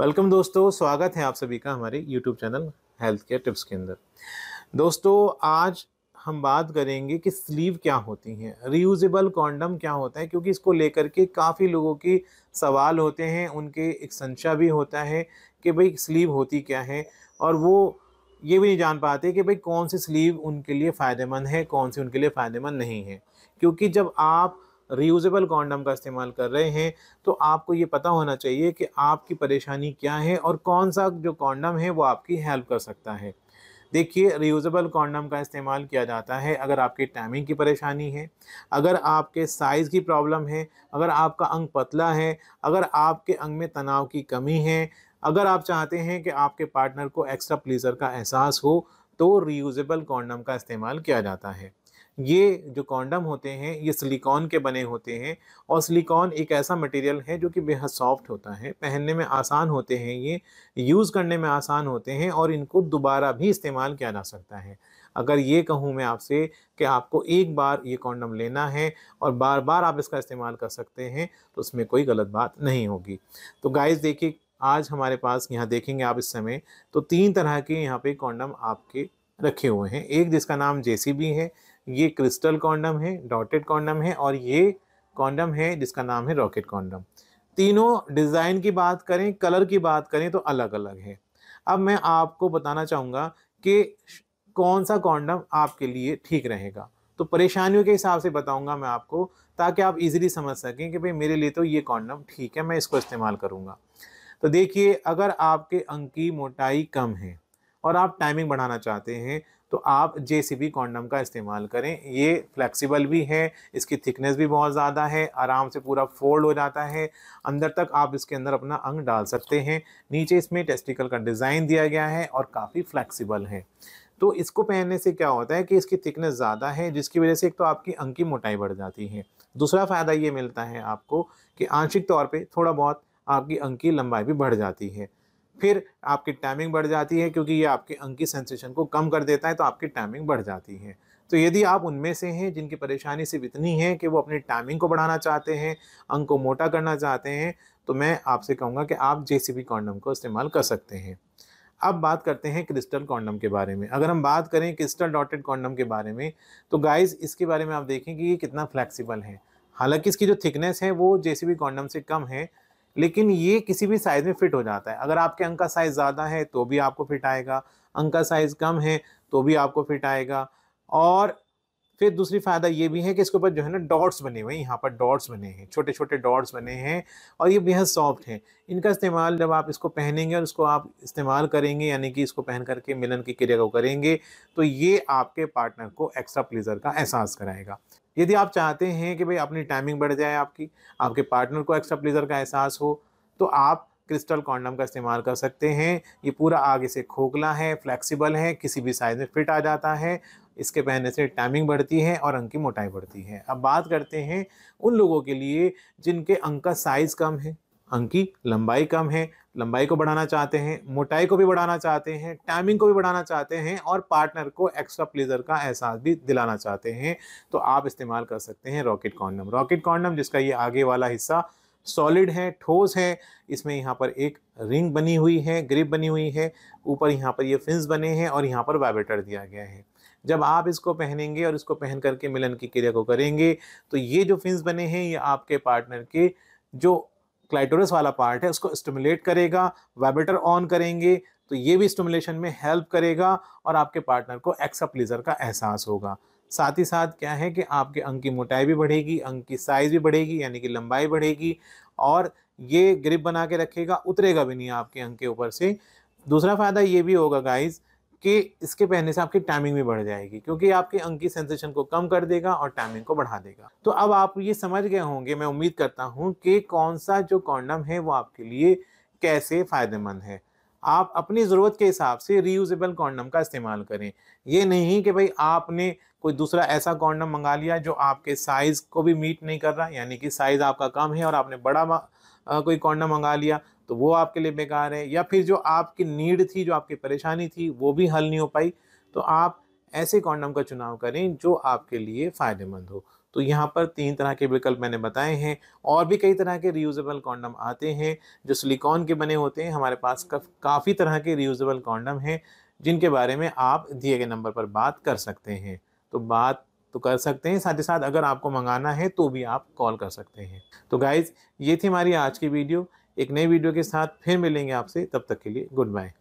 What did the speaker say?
welcome दोस्तों स्वागत है आप सभी का हमारे YouTube channel health care tips के अंदर दोस्तों आज हम बात करेंगे कि स्लीव क्या होती हैं रीयूजेबल कॉन्डम क्या होता है क्योंकि इसको लेकर के काफ़ी लोगों के सवाल होते हैं उनके एक संशय भी होता है कि भाई स्लीव होती क्या है और वो ये भी नहीं जान पाते कि भाई कौन सी स्लीव उनके लिए फ़ायदेमंद है कौन सी उनके लिए फ़ायदेमंद नहीं है क्योंकि जब आप रीयूज़ेबल कॉन्डम का इस्तेमाल कर रहे हैं तो आपको ये पता होना चाहिए कि आपकी परेशानी क्या है और कौन सा जो कॉन्डम है वो आपकी हेल्प कर सकता है देखिए रीयूज़ेबल कॉन्डम का इस्तेमाल किया जाता है अगर आपकी टाइमिंग की परेशानी है अगर आपके साइज़ की प्रॉब्लम है अगर आपका अंग पतला है अगर आपके अंग में तनाव की कमी है अगर आप चाहते हैं कि आपके पार्टनर को एक्स्ट्रा प्लीज़र का एहसास हो तो रीयूज़ेबल कॉन्डम का इस्तेमाल किया जाता है ये जो कॉन्डम होते हैं ये सिलिकॉन के बने होते हैं और सिलिकॉन एक ऐसा मटेरियल है जो कि बेहद सॉफ्ट होता है पहनने में आसान होते हैं ये यूज़ करने में आसान होते हैं और इनको दोबारा भी इस्तेमाल किया जा सकता है अगर ये कहूँ मैं आपसे कि आपको एक बार ये कॉन्डम लेना है और बार बार आप इसका इस्तेमाल कर सकते हैं तो उसमें कोई गलत बात नहीं होगी तो गाइज़ देखिए आज हमारे पास यहाँ देखेंगे आप इस समय तो तीन तरह के यहाँ पे कॉन्डम आपके रखे हुए हैं एक जिसका नाम जेसीबी है ये क्रिस्टल कॉन्डम है डॉटेड कॉन्डम है और ये कॉन्डम है जिसका नाम है रॉकेट कॉन्डम तीनों डिज़ाइन की बात करें कलर की बात करें तो अलग अलग है अब मैं आपको बताना चाहूँगा कि कौन सा कॉन्डम आपके लिए ठीक रहेगा तो परेशानियों के हिसाब से बताऊँगा मैं आपको ताकि आप इजीली समझ सकें कि भाई मेरे लिए तो ये कॉन्डम ठीक है मैं इसको इस्तेमाल करूँगा तो देखिए अगर आपके अंग की मोटाई कम है और आप टाइमिंग बढ़ाना चाहते हैं तो आप जे सी बी कॉन्डम का इस्तेमाल करें ये फ्लेक्सिबल भी है इसकी थिकनेस भी बहुत ज़्यादा है आराम से पूरा फोल्ड हो जाता है अंदर तक आप इसके अंदर अपना अंग डाल सकते हैं नीचे इसमें टेस्टिकल का डिज़ाइन दिया गया है और काफ़ी फ्लेक्सिबल है तो इसको पहनने से क्या होता है कि इसकी थिकनेस ज़्यादा है जिसकी वजह से एक तो आपकी अंग की मोटाई बढ़ जाती है दूसरा फ़ायदा ये मिलता है आपको कि आंशिक तौर पर थोड़ा बहुत आपकी अंग की लंबाई भी बढ़ जाती है फिर आपकी टाइमिंग बढ़ जाती है क्योंकि ये आपके अंग की सेंसेशन को कम कर देता है तो आपकी टाइमिंग बढ़ जाती है तो यदि आप उनमें से हैं जिनकी परेशानी सिर्फ इतनी है कि वो अपनी टाइमिंग को बढ़ाना चाहते हैं अंग को मोटा करना चाहते हैं तो मैं आपसे कहूँगा कि आप जे सी कॉन्डम को इस्तेमाल कर सकते हैं अब बात करते हैं क्रिस्टल कॉन्डम के बारे में अगर हम बात करें क्रिस्टल डॉटेड कॉन्डम के बारे में तो गाइस इसके बारे में आप देखें कि ये कितना फ्लैक्सीबल है हालांकि इसकी जो थिकनेस है वो जे सी कॉन्डम से कम है लेकिन ये किसी भी साइज़ में फ़िट हो जाता है अगर आपके अंक का साइज़ ज़्यादा है तो भी आपको फिट आएगा अंक का साइज़ कम है तो भी आपको फिट आएगा और फिर दूसरी फ़ायदा ये भी है कि इसके ऊपर जो है ना डॉट्स बने हुए हैं यहाँ पर डॉट्स बने हैं छोटे छोटे डॉट्स बने हैं और ये बेहद सॉफ्ट हैं इनका इस्तेमाल जब आप इसको पहनेंगे और इसको आप इस्तेमाल करेंगे यानी कि इसको पहन करके मिलन की क्रिया को करेंगे तो ये आपके पार्टनर को एक्स्ट्रा प्लेजर का एहसास कराएगा यदि आप चाहते हैं कि भाई अपनी टाइमिंग बढ़ जाए आपकी आपके पार्टनर को एक्स्ट्रा प्लेजर का एहसास हो तो आप क्रिस्टल कॉन्डम का इस्तेमाल कर सकते हैं ये पूरा आगे से खोखला है फ्लैक्सीबल है किसी भी साइज़ में फिट आ जाता है इसके पहनने से टाइमिंग बढ़ती है और अंग की मोटाई बढ़ती है अब बात करते हैं उन लोगों के लिए जिनके अंग का साइज़ कम है अंग की लंबाई कम है लंबाई को बढ़ाना चाहते हैं मोटाई को भी बढ़ाना चाहते हैं टाइमिंग को भी बढ़ाना चाहते हैं और पार्टनर को एक्स्ट्रा प्लेजर का एहसास भी दिलाना चाहते हैं तो आप इस्तेमाल कर सकते हैं रॉकेट कॉन्डम रॉकेट कॉन्डम जिसका ये आगे वाला हिस्सा सॉलिड है ठोस है इसमें यहाँ पर एक रिंग बनी हुई है ग्रिप बनी हुई है ऊपर यहाँ पर ये फिंस बने हैं और यहाँ पर वाइब्रेटर दिया गया है जब आप इसको पहनेंगे और इसको पहन करके मिलन की क्रिया को करेंगे तो ये जो फिंस बने हैं ये आपके पार्टनर के जो क्लाइटोरस वाला पार्ट है उसको स्टिमुलेट करेगा वाइब्रेटर ऑन करेंगे तो ये भी स्टिमुलेशन में हेल्प करेगा और आपके पार्टनर को एक्सप्लीजर का एहसास होगा साथ ही साथ क्या है कि आपके अंग की मोटाई भी बढ़ेगी अंग की साइज़ भी बढ़ेगी यानी कि लंबाई बढ़ेगी और ये ग्रिप बना के रखेगा उतरेगा भी नहीं आपके अंग के ऊपर से दूसरा फ़ायदा ये भी होगा गाइज़ कि इसके पहनने से आपकी टाइमिंग भी बढ़ जाएगी क्योंकि आपके अंग की सेंसेशन को कम कर देगा और टाइमिंग को बढ़ा देगा तो अब आप ये समझ गए होंगे मैं उम्मीद करता हूँ कि कौन सा जो कॉन्डम है वो आपके लिए कैसे फ़ायदेमंद है आप अपनी ज़रूरत के हिसाब से रीयूजेबल कॉन्डम का इस्तेमाल करें ये नहीं कि भाई आपने कोई दूसरा ऐसा कॉन्डम मंगा लिया जो आपके साइज़ को भी मीट नहीं कर रहा यानी कि साइज़ आपका कम है और आपने बड़ा आ, कोई कॉन्डम मंगा लिया तो वो आपके लिए बेकार है या फिर जो आपकी नीड थी जो आपकी परेशानी थी वो भी हल नहीं हो पाई तो आप ऐसे कॉन्डम का चुनाव करें जो आपके लिए फ़ायदेमंद हो तो यहाँ पर तीन तरह के विकल्प मैंने बताए हैं और भी कई तरह के रीयूजेबल कॉन्डम आते हैं जो सिलिकॉन के बने होते हैं हमारे पास काफ़ी तरह के रीयूजेबल कॉन्डम हैं जिनके बारे में आप दिए गए नंबर पर बात कर सकते हैं तो बात तो कर सकते हैं साथ ही साथ अगर आपको मंगाना है तो भी आप कॉल कर सकते हैं तो गाइज़ ये थी हमारी आज की वीडियो एक नई वीडियो के साथ फिर मिलेंगे आपसे तब तक के लिए गुड बाय